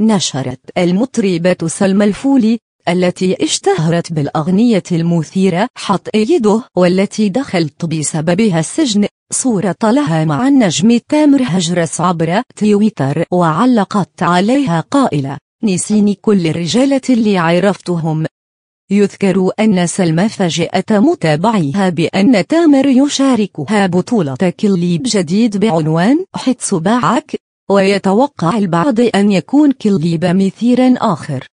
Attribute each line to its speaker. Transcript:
Speaker 1: نشرت المطربة سلمى الفولي التي اشتهرت بالأغنية المثيرة حط إيده والتي دخلت بسببها السجن صورة لها مع النجم تامر هجرس عبر تويتر وعلقت عليها قائلة نسيني كل الرجالة اللي عرفتهم يذكر أن سلمى فاجأت متابعيها بأن تامر يشاركها بطولة كليب جديد بعنوان حط صباعك ويتوقع البعض أن يكون
Speaker 2: كليب مثيرا آخر